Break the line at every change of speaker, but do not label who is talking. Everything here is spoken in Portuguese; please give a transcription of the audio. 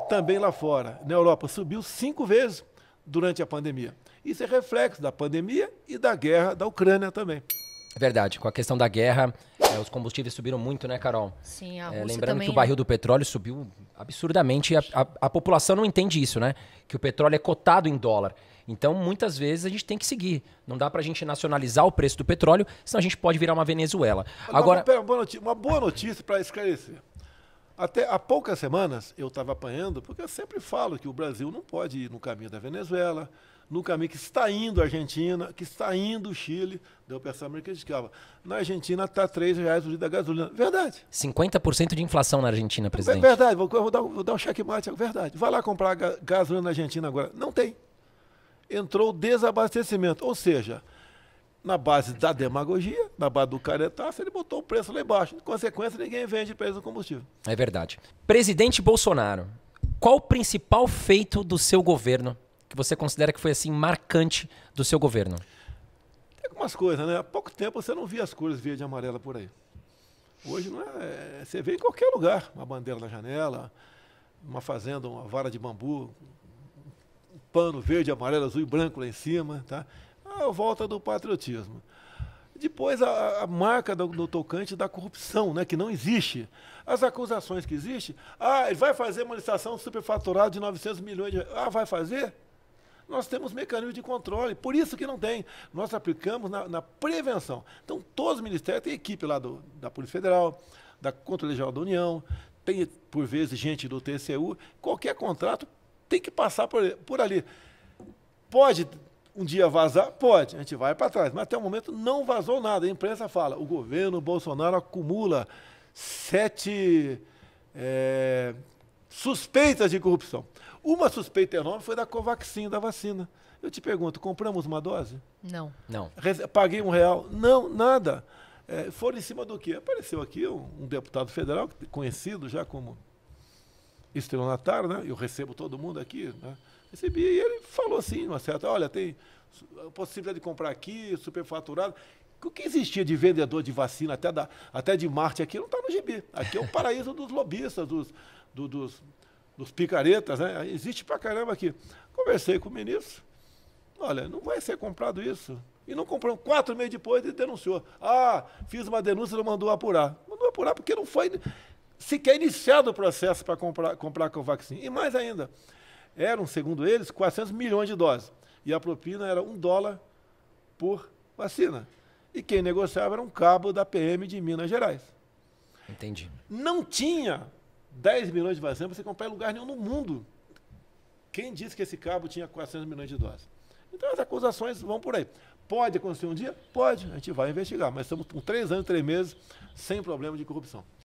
também lá fora, na Europa, subiu cinco vezes durante a pandemia. Isso é reflexo da pandemia e da guerra da Ucrânia também.
verdade. Com a questão da guerra, é, os combustíveis subiram muito, né, Carol? Sim, a é, Lembrando também, que o barril né? do petróleo subiu absurdamente. A, a, a, população não entende isso, né? Que o petróleo é cotado em dólar. Então, muitas vezes, a gente tem que seguir. Não dá para a gente nacionalizar o preço do petróleo, senão a gente pode virar uma Venezuela. Agora...
Uma, uma boa notícia para esclarecer. Até há poucas semanas eu estava apanhando, porque eu sempre falo que o Brasil não pode ir no caminho da Venezuela, no caminho que está indo a Argentina, que está indo o Chile. Deu pensar me criticava. Na Argentina está R$ reais o litro da gasolina. Verdade.
50% de inflação na Argentina, presidente. É
verdade. Vou, vou, dar, vou dar um checkmate. verdade. Vai lá comprar gasolina na Argentina agora. Não tem. Entrou desabastecimento. Ou seja, na base da demagogia, na base do caretaço, ele botou o preço lá embaixo. em consequência, ninguém vende preço do combustível.
É verdade. Presidente
Bolsonaro,
qual o principal feito do seu governo que você considera que foi assim marcante do seu governo?
Tem algumas coisas, né? Há pouco tempo você não via as cores verde e amarela por aí. Hoje não é, é você vê em qualquer lugar, uma bandeira na janela, uma fazenda, uma vara de bambu, um pano verde, amarelo, azul e branco lá em cima, tá? A volta do patriotismo. Depois, a, a marca do, do, tocante da corrupção, né, que não existe. As acusações que existem, ah, ele vai fazer uma licitação superfaturada de 900 milhões de Ah, vai fazer? Nós temos mecanismos de controle, por isso que não tem. Nós aplicamos na, na prevenção. Então, todos os ministérios têm equipe lá do, da Polícia Federal, da Controle Geral da União, tem, por vezes, gente do TCU. Qualquer contrato tem que passar por, por ali. Pode um dia vazar, pode, a gente vai para trás. Mas até o momento não vazou nada. A imprensa fala, o governo Bolsonaro acumula sete é, suspeitas de corrupção. Uma suspeita enorme foi da Covaxin, da vacina. Eu te pergunto, compramos uma dose? Não. Não. Paguei um real? Não, nada. É, foram em cima do quê? Apareceu aqui um, um deputado federal, conhecido já como estelionatário, né? Eu recebo todo mundo aqui, né? Recebi, e ele falou assim, uma certa, olha, tem possibilidade de comprar aqui, superfaturado. O que existia de vendedor de vacina até, da, até de Marte aqui não está no gibi. Aqui é o paraíso dos lobistas, dos, do, dos, dos picaretas, né? Existe pra caramba aqui. Conversei com o ministro, olha, não vai ser comprado isso. E não comprou. Quatro meses depois ele denunciou. Ah, fiz uma denúncia, não mandou apurar. Mandou apurar porque não foi sequer iniciado o processo para comprar, comprar a Covaxin. E mais ainda, eram, segundo eles, 400 milhões de doses. E a propina era um dólar por vacina. E quem negociava era um cabo da PM de Minas Gerais. Entendi. Não tinha 10 milhões de vacinas para você comprar em lugar nenhum no mundo. Quem disse que esse cabo tinha 400 milhões de doses? Então as acusações vão por aí. Pode acontecer um dia? Pode. A gente vai investigar. Mas estamos com três anos, três meses, sem problema de corrupção.